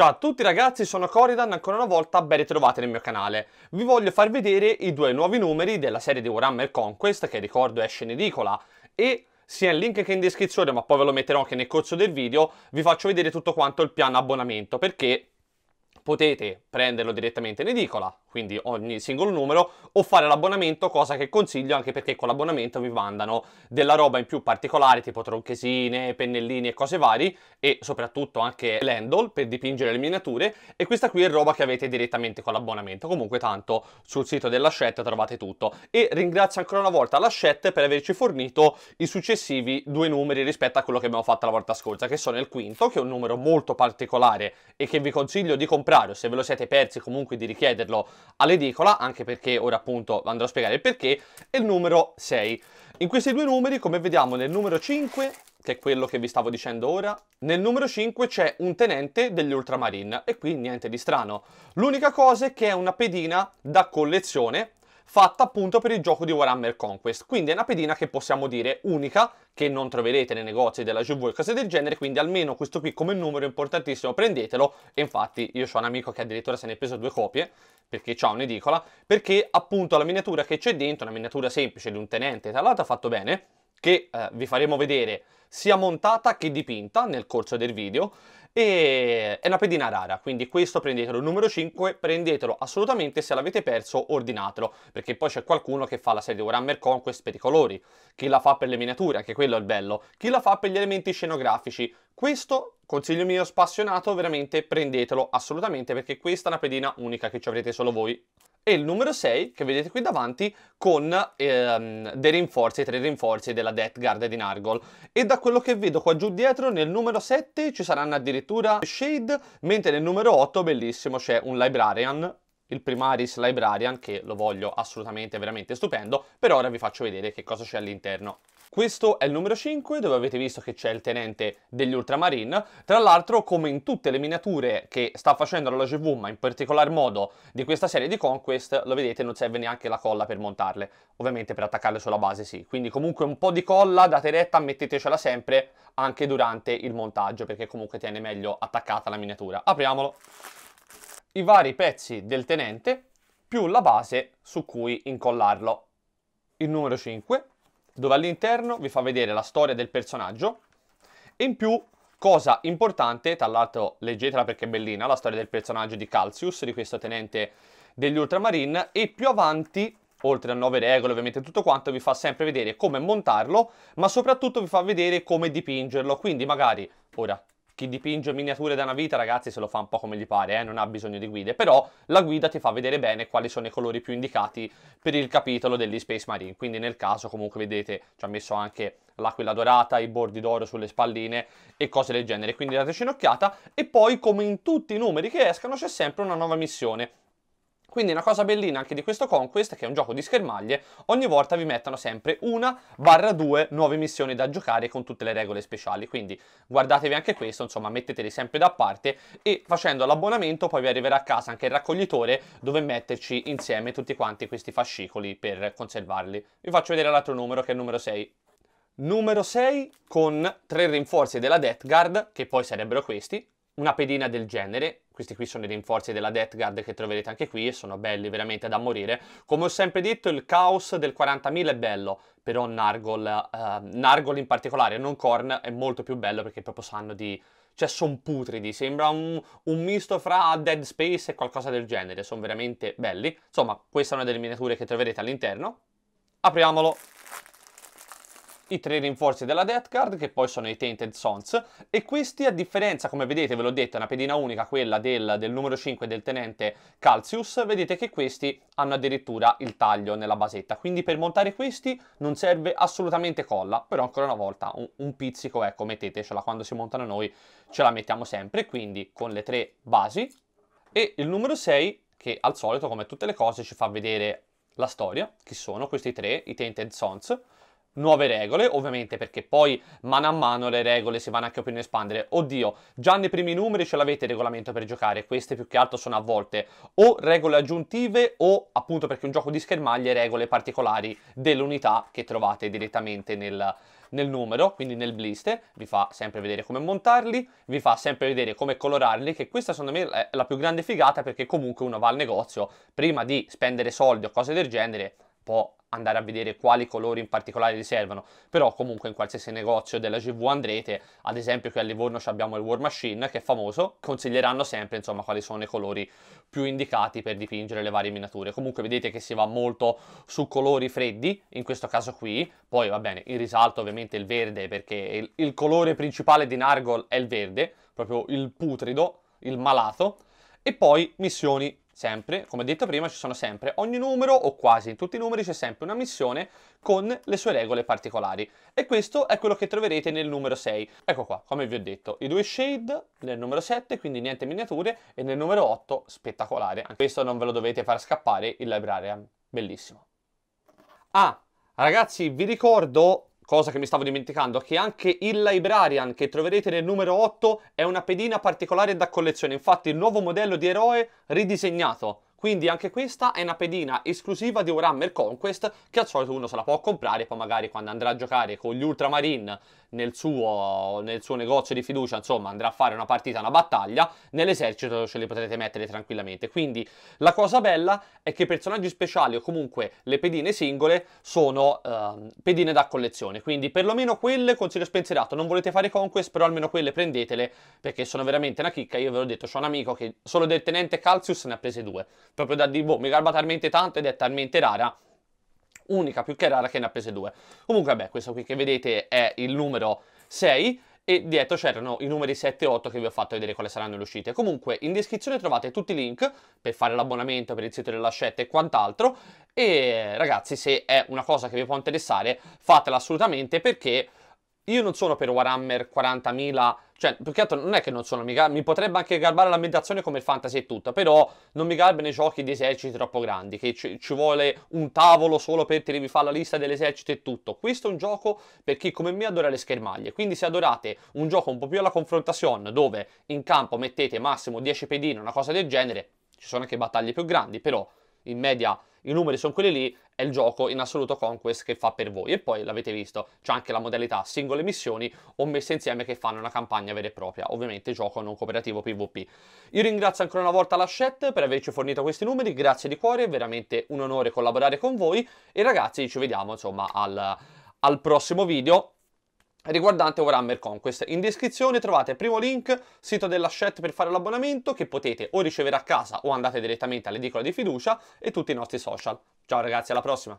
Ciao a tutti ragazzi, sono Coridan, ancora una volta ben ritrovati nel mio canale. Vi voglio far vedere i due nuovi numeri della serie di Warhammer Conquest, che ricordo esce in edicola, e sia in link che in descrizione, ma poi ve lo metterò anche nel corso del video, vi faccio vedere tutto quanto il piano abbonamento, perché potete prenderlo direttamente in edicola, quindi ogni singolo numero, o fare l'abbonamento, cosa che consiglio anche perché con l'abbonamento vi mandano della roba in più particolare, tipo tronchesine, pennellini e cose vari, e soprattutto anche l'handle per dipingere le miniature, e questa qui è roba che avete direttamente con l'abbonamento. Comunque tanto sul sito della Shet trovate tutto. E ringrazio ancora una volta la Shet per averci fornito i successivi due numeri rispetto a quello che abbiamo fatto la volta scorsa, che sono il quinto, che è un numero molto particolare e che vi consiglio di comprare comprare o se ve lo siete persi comunque di richiederlo all'edicola, anche perché ora appunto andrò a spiegare il perché, e il numero 6. In questi due numeri, come vediamo nel numero 5, che è quello che vi stavo dicendo ora, nel numero 5 c'è un tenente degli Ultramarine e qui niente di strano. L'unica cosa è che è una pedina da collezione fatta appunto per il gioco di Warhammer Conquest, quindi è una pedina che possiamo dire unica, che non troverete nei negozi della GV e cose del genere, quindi almeno questo qui come numero è importantissimo, prendetelo, e infatti io ho un amico che addirittura se ne è preso due copie, perché c'ha un'edicola, perché appunto la miniatura che c'è dentro, una miniatura semplice di un tenente, tra l'altro ha fatto bene, che eh, vi faremo vedere sia montata che dipinta nel corso del video e è una pedina rara, quindi questo prendetelo, il numero 5 prendetelo assolutamente, se l'avete perso ordinatelo, perché poi c'è qualcuno che fa la serie Warhammer Conquest per i colori, chi la fa per le miniature, anche quello è il bello, chi la fa per gli elementi scenografici, questo consiglio mio spassionato, veramente prendetelo assolutamente, perché questa è una pedina unica che ci avrete solo voi e il numero 6 che vedete qui davanti con ehm, dei rinforzi, tre rinforzi della Death Guard di Nargol. E da quello che vedo qua giù dietro nel numero 7 ci saranno addirittura Shade, mentre nel numero 8, bellissimo, c'è un Librarian il Primaris Librarian che lo voglio assolutamente veramente stupendo, per ora vi faccio vedere che cosa c'è all'interno. Questo è il numero 5 dove avete visto che c'è il tenente degli Ultramarine, tra l'altro come in tutte le miniature che sta facendo la GV ma in particolar modo di questa serie di Conquest, lo vedete non serve neanche la colla per montarle, ovviamente per attaccarle sulla base sì, quindi comunque un po' di colla date retta mettetecela sempre anche durante il montaggio perché comunque tiene meglio attaccata la miniatura. Apriamolo! I vari pezzi del tenente più la base su cui incollarlo. Il numero 5 dove all'interno vi fa vedere la storia del personaggio e in più cosa importante, tra l'altro leggetela perché è bellina, la storia del personaggio di Calcius, di questo tenente degli Ultramarine e più avanti oltre a nuove regole, ovviamente tutto quanto, vi fa sempre vedere come montarlo, ma soprattutto vi fa vedere come dipingerlo, quindi magari, ora chi dipinge miniature da una vita, ragazzi, se lo fa un po' come gli pare, eh, non ha bisogno di guide, però la guida ti fa vedere bene quali sono i colori più indicati per il capitolo degli Space Marine, quindi nel caso comunque vedete ci ha messo anche l'aquila dorata, i bordi d'oro sulle spalline e cose del genere, quindi dateci un'occhiata e poi come in tutti i numeri che escano c'è sempre una nuova missione quindi una cosa bellina anche di questo Conquest, che è un gioco di schermaglie, ogni volta vi mettono sempre una barra due nuove missioni da giocare con tutte le regole speciali, quindi guardatevi anche questo, insomma metteteli sempre da parte e facendo l'abbonamento poi vi arriverà a casa anche il raccoglitore dove metterci insieme tutti quanti questi fascicoli per conservarli. Vi faccio vedere l'altro numero che è il numero 6. Numero 6 con tre rinforzi della Death Guard, che poi sarebbero questi, una pedina del genere questi qui sono i rinforzi della Death Guard che troverete anche qui e sono belli veramente da morire. Come ho sempre detto, il caos del 40.000 è bello, però Nargol, eh, Nargol in particolare, non Korn, è molto più bello perché proprio sanno di... Cioè, sono putridi, sembra un, un, misto fra Dead Space e qualcosa del genere. Sono veramente belli. Insomma, questa è una delle miniature che troverete all'interno. Apriamolo i tre rinforzi della Death Guard, che poi sono i Tainted Sons, e questi, a differenza, come vedete, ve l'ho detto, è una pedina unica, quella del, del numero 5 del tenente Calcius, vedete che questi hanno addirittura il taglio nella basetta, quindi per montare questi non serve assolutamente colla, però ancora una volta un, un pizzico, ecco, mettetecela, quando si montano noi ce la mettiamo sempre, quindi con le tre basi, e il numero 6 che al solito, come tutte le cose, ci fa vedere la storia, chi sono questi tre, i Tainted Sons, nuove regole, ovviamente perché poi mano a mano le regole si vanno anche più in espandere. Oddio, già nei primi numeri ce l'avete il regolamento per giocare, queste più che altro sono a volte o regole aggiuntive o appunto perché è un gioco di schermaglie regole particolari dell'unità che trovate direttamente nel, nel numero, quindi nel blister, vi fa sempre vedere come montarli, vi fa sempre vedere come colorarli, che questa secondo me è la più grande figata perché comunque uno va al negozio, prima di spendere soldi o cose del genere, può andare a vedere quali colori in particolare vi servono, però comunque in qualsiasi negozio della GV andrete, ad esempio qui a Livorno abbiamo il War Machine che è famoso, consiglieranno sempre insomma quali sono i colori più indicati per dipingere le varie miniature, comunque vedete che si va molto su colori freddi, in questo caso qui, poi va bene, il risalto ovviamente il verde perché il, il colore principale di Nargol è il verde, proprio il putrido, il malato, e poi missioni sempre, come detto prima, ci sono sempre ogni numero o quasi in tutti i numeri c'è sempre una missione con le sue regole particolari e questo è quello che troverete nel numero 6. Ecco qua, come vi ho detto, i due shade nel numero 7, quindi niente miniature e nel numero 8 spettacolare. Questo non ve lo dovete far scappare, il librarian, bellissimo. Ah, ragazzi, vi ricordo cosa che mi stavo dimenticando, che anche il Librarian che troverete nel numero 8 è una pedina particolare da collezione, infatti il nuovo modello di eroe ridisegnato quindi anche questa è una pedina esclusiva di Warhammer Conquest che al solito uno se la può comprare, poi magari quando andrà a giocare con gli Ultramarine nel suo, nel suo negozio di fiducia, insomma, andrà a fare una partita, una battaglia, nell'esercito ce li potrete mettere tranquillamente. Quindi la cosa bella è che i personaggi speciali o comunque le pedine singole sono eh, pedine da collezione, quindi perlomeno quelle consiglio spensierato, non volete fare conquest, però almeno quelle prendetele perché sono veramente una chicca, io ve l'ho detto, c'ho un amico che solo del tenente Calcius ne ha prese due proprio da dire, boh, mi garba talmente tanto ed è talmente rara unica più che rara che ne ha prese due. Comunque, beh, questo qui che vedete è il numero 6 e dietro c'erano i numeri 7 e 8 che vi ho fatto vedere quali saranno le uscite. Comunque, in descrizione trovate tutti i link per fare l'abbonamento, per il sito delle lascette e quant'altro. E ragazzi, se è una cosa che vi può interessare, fatela assolutamente perché io non sono per Warhammer 40.000, cioè, più che altro non è che non sono, mi, mi potrebbe anche garbare l'ambientazione come il fantasy e tutto, però non mi garbano i giochi di eserciti troppo grandi, che ci, ci vuole un tavolo solo per tirarvi fare la lista dell'esercito e tutto. Questo è un gioco per chi come me adora le schermaglie, quindi se adorate un gioco un po' più alla confrontation, dove in campo mettete massimo 10 pedine, una cosa del genere, ci sono anche battaglie più grandi, però in media i numeri sono quelli lì, è il gioco in assoluto Conquest che fa per voi. E poi l'avete visto, c'è anche la modalità singole missioni o messe insieme che fanno una campagna vera e propria. Ovviamente gioco non cooperativo PvP. Io ringrazio ancora una volta la chat per averci fornito questi numeri, grazie di cuore, è veramente un onore collaborare con voi. E ragazzi ci vediamo insomma al, al prossimo video riguardante Warhammer Conquest. In descrizione trovate il primo link, sito della chat per fare l'abbonamento che potete o ricevere a casa o andate direttamente all'edicola di fiducia e tutti i nostri social. Ciao ragazzi, alla prossima!